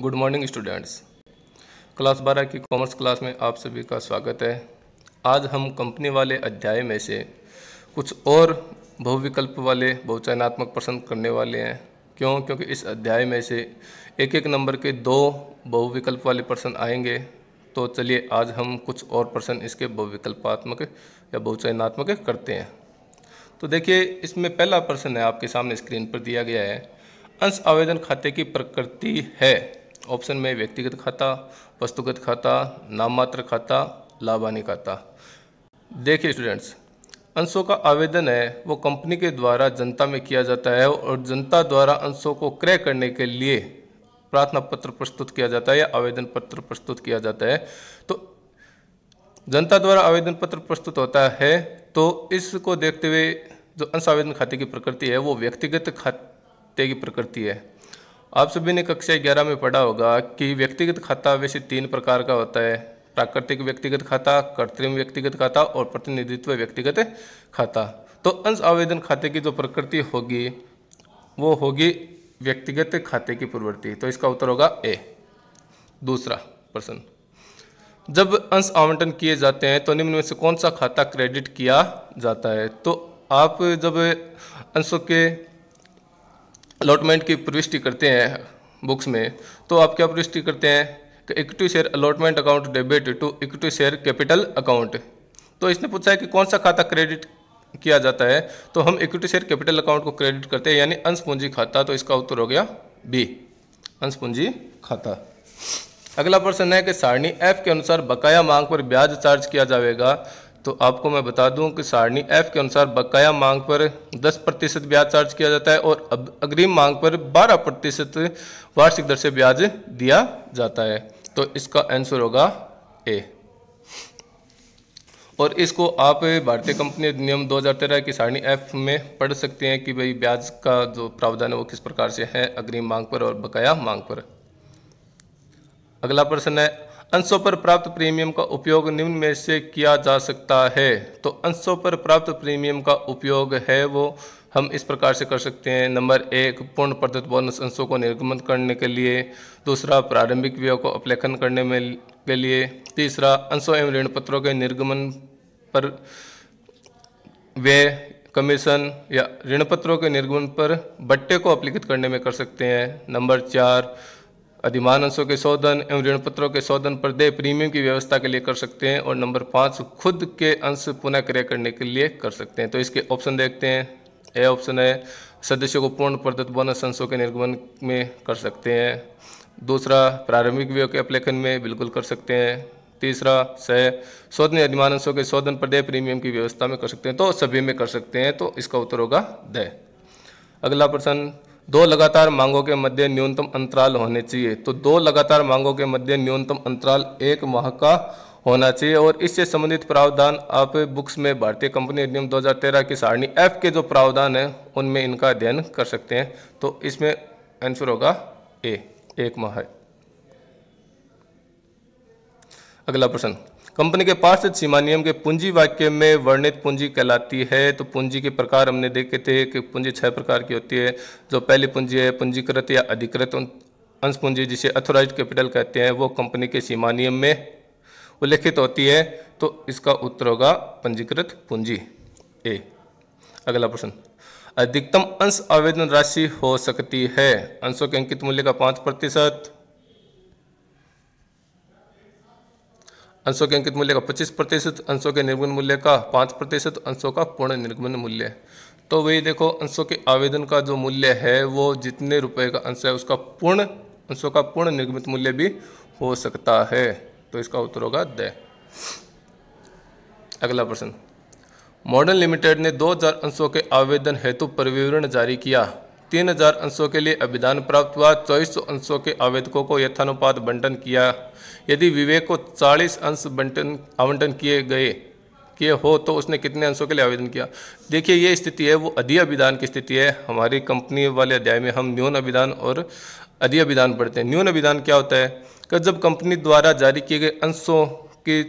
good morning students class बारह की commerce class में आप सभी का स्वागत है आज हम कंपनी वाले अध्याय में से कुछ और बहुविकल्प वाले बहुचयनात्मक पसंद करने वाले हैं क्यों क्योंकि इस अध्याय में से एक एक नंबर के दो बहुविकल्प वाले प्रश्न आएंगे तो चलिए आज हम कुछ और प्रश्न इसके बहुविकल्पात्मक या बहुचयनात्मक करते हैं तो देखिए इसमें पहला प्रश्न है आपके सामने स्क्रीन पर दिया गया है अंश आवेदन खाते की प्रकृति है ऑप्शन में व्यक्तिगत खाता वस्तुगत खाता नाममात्र खाता लाभानी खाता देखिए स्टूडेंट्स अंशों का आवेदन है वो कंपनी के द्वारा जनता में किया जाता है और जनता द्वारा अंशों को क्रय करने के लिए प्रार्थना पत्र प्रस्तुत किया जाता है या आवेदन पत्र प्रस्तुत किया जाता है तो जनता द्वारा आवेदन पत्र प्रस्तुत होता है तो इसको देखते हुए जो अंश आवेदन खाते की प्रकृति है वो व्यक्तिगत खाते की प्रकृति है आप सभी ने कक्षा ग्यारह में पढ़ा होगा कि व्यक्तिगत खाता वैसे तीन प्रकार का होता है प्राकृतिक व्यक्तिगत खाता कृत्रिम व्यक्तिगत खाता और प्रतिनिधित्व व्यक्तिगत खाता तो अंश आवेदन खाते की जो प्रकृति होगी वो होगी व्यक्तिगत खाते की प्रवृत्ति तो इसका उत्तर होगा ए दूसरा प्रश्न जब अंश आवंटन किए जाते हैं तो निम्न में से कौन सा खाता क्रेडिट किया जाता है तो आप जब अंशों के अलॉटमेंट की प्रविष्टि करते हैं बुक्स में तो आप क्या प्रविष्टि करते हैं कि equity share allotment account debit to equity share capital account तो इसने पूछा है कि कौन सा खाता क्रेडिट किया जाता है तो हम इक्विटी शेयर कैपिटल अकाउंट को क्रेडिट करते हैं यानी अंश पूंजी खाता तो इसका उत्तर हो गया बी अंश पूंजी खाता अगला प्रश्न है कि सारणी एफ के अनुसार बकाया मांग पर ब्याज चार्ज किया जाएगा तो आपको मैं बता दूं कि सारणी एफ के अनुसार बकाया मांग पर 10 प्रतिशत ब्याज चार्ज किया जाता है और अग्रिम मांग पर 12 प्रतिशत वार्षिक दर से ब्याज दिया जाता है तो इसका आंसर होगा ए और इसको आप भारतीय कंपनी अधिनियम 2013 की सारणी एफ में पढ़ सकते हैं कि भाई ब्याज का जो प्रावधान है वो किस प्रकार से है अग्रिम मांग पर और बकाया मांग पर अगला प्रश्न है अंशों पर प्राप्त प्रीमियम का उपयोग निम्न में से किया जा सकता है तो अंशों पर प्राप्त प्रीमियम का उपयोग है वो हम इस प्रकार से कर सकते हैं नंबर एक पूर्ण प्रदत्त बोनस अंशों को निर्गमन करने के लिए दूसरा प्रारंभिक व्यय को अपलेखन करने में के लिए तीसरा अंशों एवं ऋण पत्रों के निर्गमन पर व्यय कमीशन या ऋण पत्रों के निर्गमन पर बट्टे को अपलिखित करने में कर सकते हैं नंबर चार अधिमानसों के शोधन एवं ऋण पत्रों के शोधन पर दे प्रीमियम की व्यवस्था के लिए कर सकते हैं और नंबर पाँच खुद के अंश पुनः क्रय करने के लिए कर सकते हैं तो इसके ऑप्शन देखते हैं ए ऑप्शन है सदस्यों को पूर्ण प्रदत्त बोनस अंशों के निर्गमन में कर सकते हैं दूसरा प्रारंभिक व्यय के अपलेखन में बिल्कुल कर सकते हैं तीसरा सह अधिमान अधिमानसों के शोधन पर दे प्रीमियम की व्यवस्था में कर सकते हैं तो सभी में कर सकते हैं तो इसका उत्तर होगा दय अगला प्रश्न दो लगातार मांगों के मध्य न्यूनतम अंतराल होने चाहिए तो दो लगातार मांगों के मध्य न्यूनतम अंतराल एक माह का होना चाहिए और इससे संबंधित प्रावधान आप बुक्स में भारतीय कंपनी अधिनियम 2013 की सारणी एफ के जो प्रावधान है उनमें इनका अध्ययन कर सकते हैं तो इसमें आंसर होगा ए एक माह है अगला प्रश्न कंपनी के पार्षद सीमा नियम के पूंजी वाक्य में वर्णित पूंजी कहलाती है तो पूंजी के प्रकार हमने देखे थे कि पूंजी छह प्रकार की होती है जो पहली पूंजी है पूंजीकृत या अधिकृत अंश पूंजी जिसे अथोराइज कैपिटल कहते हैं वो कंपनी के सीमा नियम में उल्लेखित होती है तो इसका उत्तर होगा पंजीकृत पूंजी ए अगला प्रश्न अधिकतम अंश आवेदन राशि हो सकती है अंशों के अंकित मूल्य का पाँच प्रतिशत अंशों के अंकित मूल्य का पच्चीस प्रतिशत अंशों के निर्गुण मूल्य का पाँच प्रतिशत अंशों का पूर्ण निर्गुण मूल्य तो वही देखो अंशों के आवेदन का जो मूल्य है वो जितने रुपए का अंश है उसका पूर्ण अंशों का पूर्ण निर्गमित मूल्य भी हो सकता है तो इसका उत्तर होगा द अगला प्रश्न मॉडर्न लिमिटेड ने 2000 अंशों के आवेदन हेतु परिवर्ण जारी किया तीन हजार अंशों के लिए अभिधान प्राप्त हुआ चौबीस सौ अंशों के आवेदकों को यथानुपात बंटन किया यदि विवेक को चालीस अंश बंटन आवंटन किए गए किए हो तो उसने कितने अंशों के लिए आवेदन किया देखिए ये स्थिति है वो अधि अभिधान की स्थिति है हमारी कंपनी वाले अध्याय में हम न्यून अभिधान और अधि अभिधान पढ़ते हैं न्यून अभिधान क्या होता है कि जब कंपनी द्वारा जारी किए गए अंशों की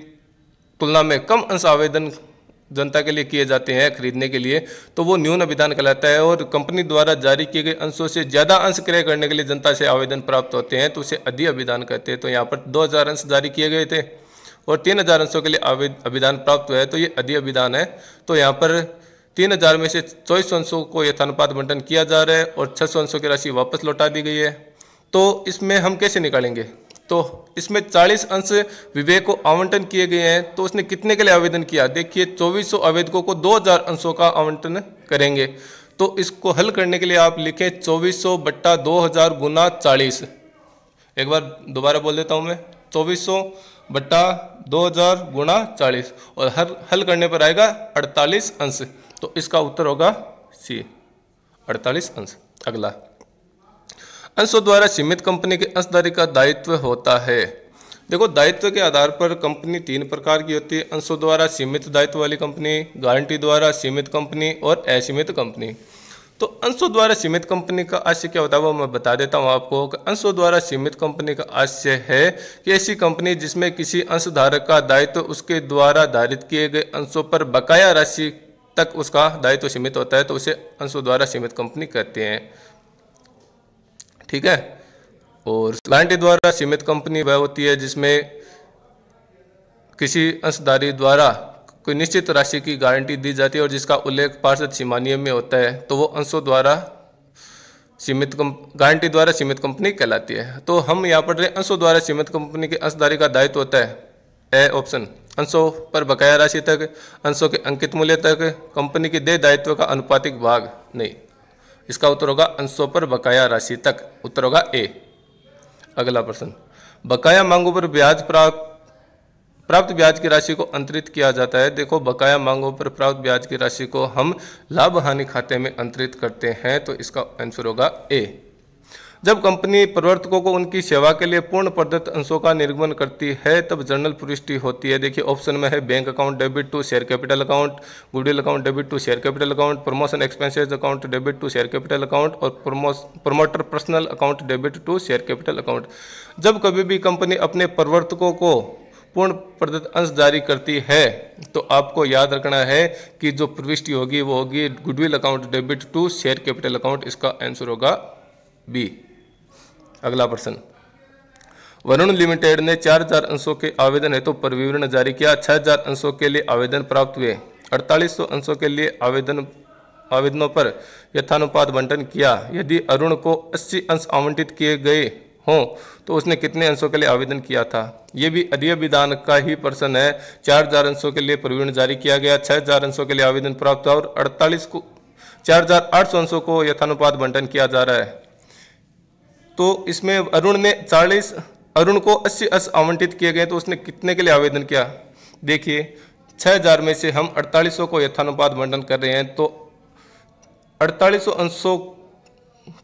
तुलना में कम अंश आवेदन जनता के लिए किए जाते हैं खरीदने के लिए तो वो न्यून अभिधान कहलाता है और कंपनी द्वारा जारी किए गए अंशों से ज़्यादा अंश क्रय करने के लिए जनता से आवेदन प्राप्त होते हैं तो उसे अधि अभिधान कहते हैं तो यहाँ पर दो हज़ार अंश जारी किए गए थे और तीन हज़ार अंशों के लिए अभिधान प्राप्त हुआ है तो ये अधि अभिधान है तो यहाँ पर तीन हज़ार में से चौबीस अंशों को यथानुपात बंटन किया जा रहा है और सौ अंशों की राशि वापस लौटा दी गई है तो इसमें हम कैसे निकालेंगे तो इसमें 40 अंश विवेक को आवंटन किए गए हैं तो उसने कितने के लिए आवेदन किया देखिए 2400 आवेदकों को 2000 अंशों का आवंटन करेंगे तो इसको हल करने के लिए आप लिखें 2400 बट्टा दो गुना चालीस एक बार दोबारा बोल देता हूँ मैं 2400 बट्टा दो गुना चालीस और हर हल करने पर आएगा 48 अंश तो इसका उत्तर होगा सी 48 अंश अगला अंशों द्वारा सीमित कंपनी के अंशधारी का दायित्व होता है देखो दायित्व के आधार पर कंपनी तीन प्रकार की होती है अंशों द्वारा सीमित दायित्व वाली कंपनी गारंटी द्वारा सीमित कंपनी और असीमित कंपनी तो अंशों द्वारा सीमित कंपनी का आशय क्या होता है वो मैं बता देता हूँ आपको कि अंशों द्वारा सीमित कंपनी का आशय है कि ऐसी कंपनी जिसमें किसी अंशधारक का दायित्व उसके द्वारा धारित किए गए अंशों पर बकाया राशि तक उसका दायित्व सीमित होता है तो उसे अंशों द्वारा सीमित कंपनी कहते हैं ठीक है और क्लाइंट द्वारा सीमित कंपनी वह होती है जिसमें किसी अंशधारी द्वारा कोई निश्चित राशि की गारंटी दी जाती है और जिसका उल्लेख पार्षद सीमा नियम में होता है तो वो अंशों द्वारा सीमित गारंटी द्वारा सीमित कंपनी कहलाती है तो हम यहाँ पढ़ रहे अंशों द्वारा सीमित कंपनी के अंशधारी का दायित्व होता है ए ऑप्शन अंशों पर बकाया राशि तक अंशों के अंकित मूल्य तक कंपनी के दे दायित्व का अनुपातिक भाग नहीं इसका उत्तर होगा अंशों पर बकाया राशि तक उत्तर होगा ए अगला प्रश्न बकाया मांगों पर ब्याज प्राप्त प्राप्त ब्याज की राशि को अंतरित किया जाता है देखो बकाया मांगों पर प्राप्त ब्याज की राशि को हम लाभ हानि खाते में अंतरित करते हैं तो इसका आंसर होगा ए जब कंपनी प्रवर्तकों को उनकी सेवा के लिए पूर्ण प्रदत्त अंशों का निर्गमन करती है तब जर्नल पुष्टि होती है देखिए ऑप्शन में है bank account debit to share capital account goodwill account debit to share capital account promotion expenses account debit to share capital account और promoter personal account debit to share capital account जब कभी भी company अपने प्रवर्तकों को पूर्ण प्रदत्त अंश जारी करती है तो आपको याद रखना है कि जो प्रविष्टि होगी वो होगी goodwill account debit to share capital account इसका आंसर होगा बी अगला प्रश्न वरुण लिमिटेड ने 4000 अंशों के आवेदन हेतु तो पर विवरण जारी किया 6000 अंशों के लिए आवेदन प्राप्त हुए 4800 अंशों के लिए आवेदन आवेदनों पर यथानुपात बंटन किया यदि अरुण को 80 अंश आवंटित किए गए हों तो उसने कितने अंशों के लिए आवेदन किया था ये भी अधीय विधान का ही प्रश्न है चार हजार अंशों के लिए प्रवीण जारी किया गया छह हजार अंशों के लिए आवेदन प्राप्त हुआ और अड़तालीस को चार हजार आठ सौ अंशों को यथानुपात बंटन किया जा रहा है तो इसमें अरुण ने चालीस अरुण को अस्सी अस आवंटित किए गए तो उसने कितने के लिए आवेदन किया देखिए छः हजार में से हम अड़तालीस सौ को यथानुपात बंटन कर रहे हैं तो अड़तालीस अंशों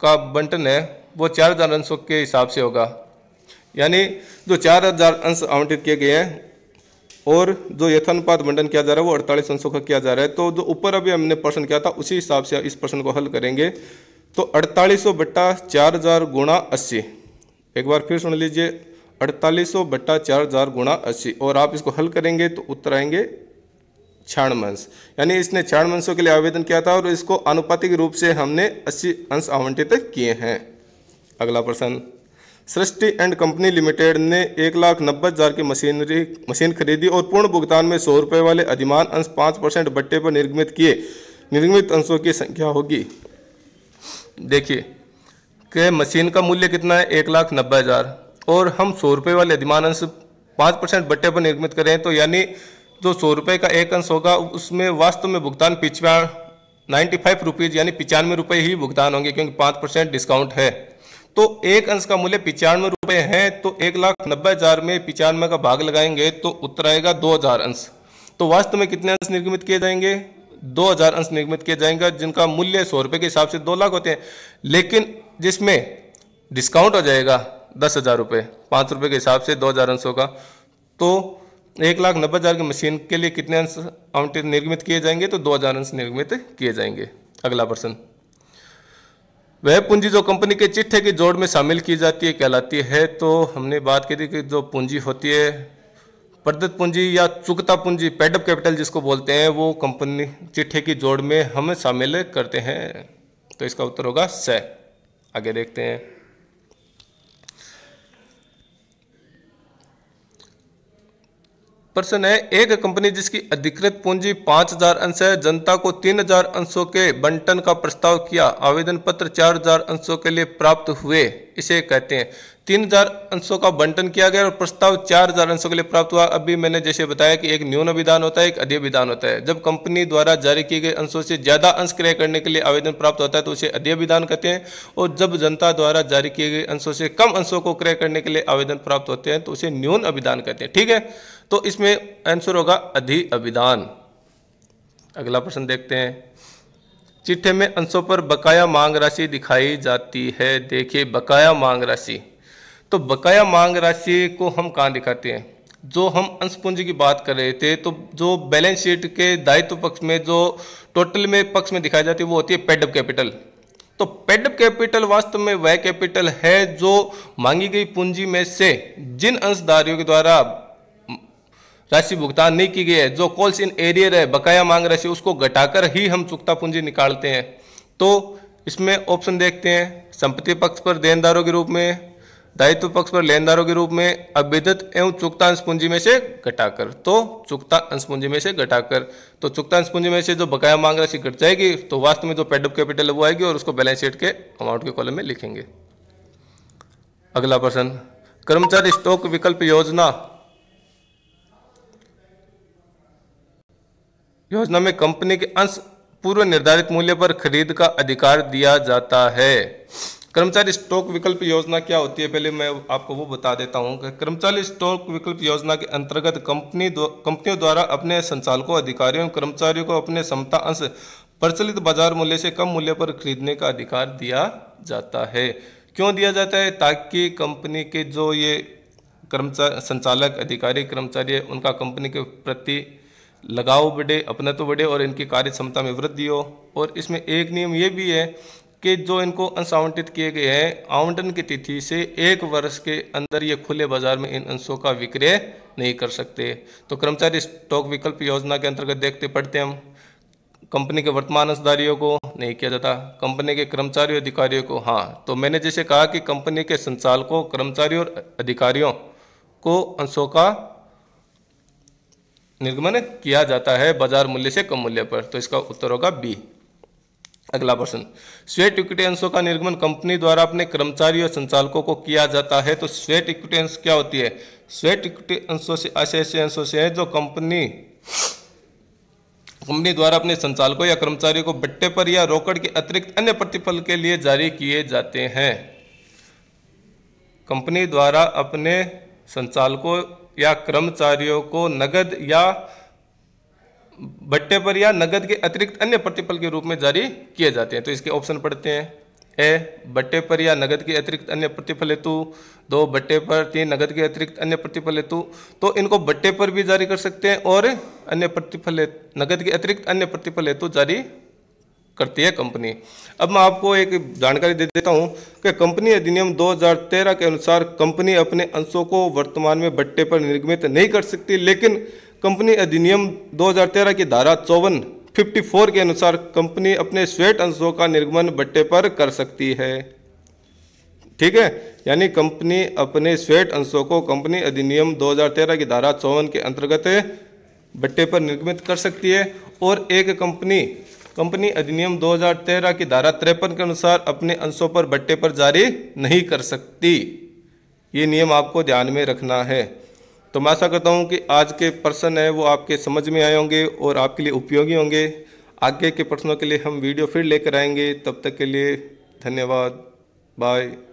का बंटन है वो चार हजार अंशों के हिसाब से होगा यानी जो चार हजार अंश आवंटित किए गए हैं और जो यथानुपात बंटन किया जा रहा है वो अड़तालीस अंशों का किया जा रहा है तो जो ऊपर अभी हमने प्रश्न किया था उसी हिसाब से इस प्रश्न को हल करेंगे तो अड़तालीस सौ बट्टा चार हज़ार गुणा अस्सी एक बार फिर सुन लीजिए अड़तालीस सौ बट्टा चार हज़ार गुणा अस्सी और आप इसको हल करेंगे तो उत्तर आएंगे छियानवे यानी इसने छियानवे के लिए आवेदन किया था और इसको आनुपातिक रूप से हमने अस्सी अंश आवंटित किए हैं अगला प्रश्न सृष्टि एंड कंपनी लिमिटेड ने एक लाख नब्बे हज़ार की मशीनरी मशीन खरीदी और पूर्ण भुगतान में सौ रुपये वाले अधिमान अंश पाँच परसेंट बट्टे पर निर्गमित किए निर्गमित अंशों की संख्या होगी देखिए कि मशीन का मूल्य कितना है एक लाख नब्बे हज़ार और हम सौ रुपये वाले अधिमान अंश पाँच परसेंट बट्टे पर निर्मित करें तो यानी जो सौ रुपये का एक अंश होगा उसमें वास्तव में भुगतान पिछवा नाइन्टी फाइव रुपीज़ यानी पचानवे रुपये ही भुगतान होंगे क्योंकि पाँच परसेंट डिस्काउंट है तो एक अंश का मूल्य पचानवे रुपये है तो एक लाख नब्बे हज़ार में पचानवे का भाग लगाएंगे तो उत्तर आएगा दो हज़ार अंश तो वास्तव में कितने अंश निर्गमित किए जाएंगे दो हज़ार अंश निर्मित किए जाएंगे जिनका मूल्य सौ रुपए के हिसाब से दो लाख होते हैं लेकिन जिसमें डिस्काउंट हो जाएगा दस हज़ार रुपए पांच रुपए के हिसाब से दो हज़ार अंशों का तो एक लाख नब्बे हज़ार की मशीन के लिए कितने अंश आवंटित निर्मित किए जाएंगे तो दो हज़ार अंश निर्मित किए जाएंगे अगला प्रश्न वह पूंजी जो कंपनी के चिट्ठे की जोड़ में शामिल की जाती है कहलाती है तो हमने बात की थी कि जो पूंजी होती है प्रदत्त पूंजी या चुकता पूंजी पेडअप कैपिटल जिसको बोलते हैं वो कंपनी चिट्ठे की जोड़ में हम शामिल करते हैं तो इसका उत्तर होगा स आगे देखते हैं प्रश्न है एक कंपनी जिसकी अधिकृत पूंजी 5000 हजार अंश है जनता को तीन हजार अंशों के बंटन का प्रस्ताव किया आवेदन पत्र चार हजार अंशों के लिए प्राप्त हुए इसे कहते हैं तीन हजार अंशों का बंटन किया गया और प्रस्ताव चार हजार अंशों के लिए प्राप्त हुआ अभी मैंने जैसे बताया कि एक न्यून अभिधान होता है एक अधि अभिधान होता है जब कंपनी द्वारा जारी किए गए अंशों से ज्यादा अंश क्रय करने के लिए आवेदन प्राप्त होता है तो उसे अधि अभिधान कहते हैं और जब जनता द्वारा जारी किए गए अंशों से कम अंशों को क्रय करने के लिए आवेदन प्राप्त होते हैं तो उसे न्यून अभिधान कहते हैं ठीक है तो इसमें आंसर होगा अधि अभिधान अगला प्रश्न देखते हैं चिट्ठे में अंशों पर बकाया मांग राशि दिखाई जाती है देखिए बकाया मांग राशि तो बकाया मांग राशि को हम कहाँ दिखाते हैं जो हम अंश पूंजी की बात कर रहे थे तो जो बैलेंस शीट के दायित्व पक्ष में जो टोटल में पक्ष में दिखाई जाती है वो होती है पेडअप कैपिटल तो पेडअप कैपिटल वास्तव में वह कैपिटल है जो मांगी गई पूंजी में से जिन अंशधारियों के द्वारा राशि भुगतान नहीं की गई है जो कॉल्स इन एरियर है बकाया मांग राशि उसको घटाकर ही हम चुकता पूंजी निकालते हैं तो इसमें ऑप्शन देखते हैं संपत्ति पक्ष पर देनदारों के रूप में दायित्व पक्ष पर लेनदारों के रूप में अभेदित एवं चुकता अंश पूंजी में से घटाकर तो चुकता अंश पूंजी में से घटाकर तो चुकता अंश पूंजी में से जो बकाया मांग राशि घट जाएगी तो वास्तव में जो पेडअप कैपिटल है वो आएगी और उसको बैलेंस शीट के अमाउंट के कॉलम में लिखेंगे अगला प्रश्न कर्मचारी स्टॉक विकल्प योजना योजना में कंपनी के अंश पूर्व निर्धारित मूल्य पर खरीद का अधिकार दिया जाता है कर्मचारी स्टॉक विकल्प योजना क्या होती है पहले मैं आपको वो बता देता हूँ कर्मचारी स्टॉक विकल्प योजना के अंतर्गत कंपनी कंपनियों द्वारा अपने संचालकों अधिकारियों कर्मचारियों को अपने क्षमता अंश प्रचलित बाजार मूल्य से कम मूल्य पर खरीदने का अधिकार दिया जाता है क्यों दिया जाता है ताकि कंपनी के जो ये कर्मचार संचालक अधिकारी कर्मचारी है उनका कंपनी के प्रति लगाव बढ़े अपनत्व तो बढ़े और इनकी कार्य क्षमता में वृद्धि हो और इसमें एक नियम ये भी है कि जो इनको अंश आवंटित किए गए हैं आवंटन की तिथि से एक वर्ष के अंदर ये खुले बाजार में इन अंशों का विक्रय नहीं कर सकते तो कर्मचारी स्टॉक विकल्प योजना के अंतर्गत देखते पढ़ते हम कंपनी के वर्तमान अंशधारियों को नहीं किया जाता कंपनी के कर्मचारियों अधिकारियों को हाँ तो मैंने जैसे कहा कि कंपनी के संचालकों कर्मचारियों और अधिकारियों को अंशों का निर्गमन किया जाता है बाजार मूल्य से कम मूल्य पर तो इसका उत्तर होगा बी अगला प्रश्न स्वेट इक्विटी अंशों का निर्गमन कंपनी द्वारा अपने कर्मचारी और संचालकों को किया जाता है तो स्वेट इक्विटी अंश क्या होती है स्वेट इक्विटी अंशों से ऐसे ऐसे अंशों से है जो कंपनी कंपनी द्वारा अपने संचालकों या कर्मचारियों को बट्टे पर या रोकड़ के अतिरिक्त अन्य प्रतिफल के लिए जारी किए जाते हैं कंपनी द्वारा अपने संचालकों या कर्मचारियों को नगद या बट्टे पर या नगद के अतिरिक्त अन्य प्रतिफल के रूप में जारी किए जाते हैं तो इसके ऑप्शन पढ़ते हैं ए बट्टे पर या नगद के अतिरिक्त अन्य प्रतिफल हेतु दो बट्टे पर तीन नगद के अतिरिक्त अन्य प्रतिफल हेतु तो इनको बट्टे पर भी जारी कर सकते हैं और अन्य प्रतिफल नगद के अतिरिक्त अन्य प्रतिफल हेतु जारी करती है कंपनी अब मैं आपको एक जानकारी दे देता हूं कि कंपनी अधिनियम 2013 के अनुसार कंपनी अपने अंशों को वर्तमान में बट्टे पर निर्गमित नहीं कर सकती लेकिन कंपनी अधिनियम 2013 की धारा चौवन 54 के अनुसार कंपनी अपने स्वेट अंशों का निर्गमन बट्टे पर कर सकती है ठीक है यानी कंपनी अपने स्वेट अंशों को कंपनी अधिनियम दो की धारा चौवन के अंतर्गत बट्टे पर निर्गमित कर सकती है और एक कंपनी कंपनी अधिनियम 2013 की धारा तिरपन के अनुसार अपने अंशों पर बट्टे पर जारी नहीं कर सकती ये नियम आपको ध्यान में रखना है तो मैं आशा करता हूँ कि आज के प्रश्न है वो आपके समझ में आए होंगे और आपके लिए उपयोगी होंगे आगे के प्रश्नों के लिए हम वीडियो फिर लेकर आएंगे तब तक के लिए धन्यवाद बाय